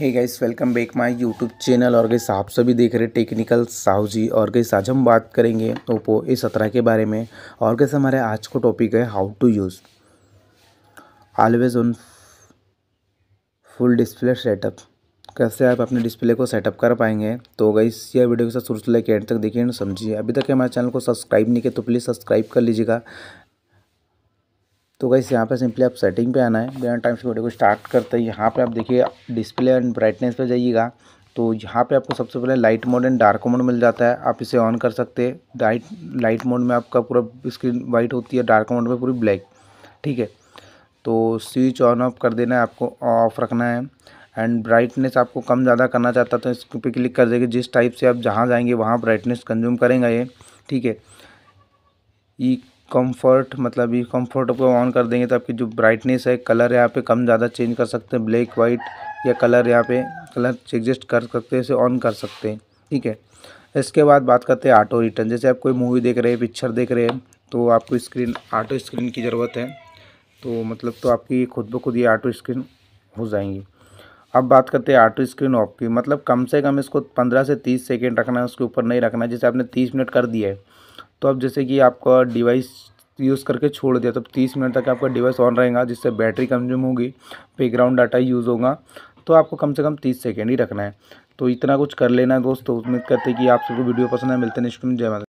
hey guys welcome back my YouTube channel और guys आप सभी देख रहे टेक्निकल साहु जी और गैस आज हम बात करेंगे ओप्पो ए सत्रह के बारे में और गैस हमारे आज का टॉपिक है how to use always on full display setup कैसे आप अपने डिस्प्ले को सेटअप कर पाएंगे तो इस यह वीडियो के साथ शुरू से लेकर एंड तक देखिए समझिए अभी तक हमारे चैनल को सब्सक्राइब नहीं किया तो प्लीज़ सब्सक्राइब कर लीजिएगा तो गाइस यहाँ पे सिंपली आप सेटिंग पे आना है बिना टाइम से वीडियो को स्टार्ट करते हैं यहाँ पे आप देखिए डिस्प्ले एंड ब्राइटनेस पे जाइएगा तो यहाँ पे आपको सबसे पहले light mode and dark mode मिल जाता है आप इसे ऑन कर सकते हैं लाइट लाइट मोड में आपका पूरा स्क्रीन वाइट होती है डार्क मोड में पूरी ब्लैक ठीक है तो स्विच ऑन ऑफ कर देना है आपको ऑफ रखना है एंड ब्राइटनेस आपको कम ज़्यादा करना चाहता तो इस पर क्लिक कर देगा जिस टाइप से आप जहाँ जाएंगे वहाँ ब्राइटनेस कंज्यूम करेंगे ये ठीक है ई e- कंफर्ट मतलब ये कंफर्ट को ऑन कर देंगे तो आपकी जो ब्राइटनेस है कलर यहाँ पे कम ज़्यादा चेंज कर सकते हैं ब्लैक वाइट या कलर यहाँ पे कलर एडजस्ट कर सकते हैं इसे ऑन कर सकते हैं ठीक है इसके बाद बात करते हैं ऑटो रिटर्न जैसे आप कोई मूवी देख रहे हैं पिक्चर देख रहे हैं तो आपको स्क्रीन ऑटो स्क्रीन की ज़रूरत है तो मतलब तो आपकी खुद ब खुद ये ऑटो स्क्रीन हो जाएंगी अब बात करते हैं ऑटो स्क्रीन ऑफ की मतलब कम से कम इसको पंद्रह से तीस सेकेंड रखना है उसके ऊपर नहीं रखना जैसे आपने तीस मिनट कर दिया है तो अब जैसे कि आपका डिवाइस यूज़ करके छोड़ दिया तो तीस मिनट तक आपका डिवाइस ऑन रहेगा जिससे बैटरी कंज्यूम होगी बैकग्राउंड डाटा यूज़ होगा तो आपको कम से कम तीस सेकेंड ही रखना है तो इतना कुछ कर लेना है दोस्तों उम्मीद करते हैं कि आप सबको वीडियो पसंद है मिलते हैं नेक्स्ट जय माता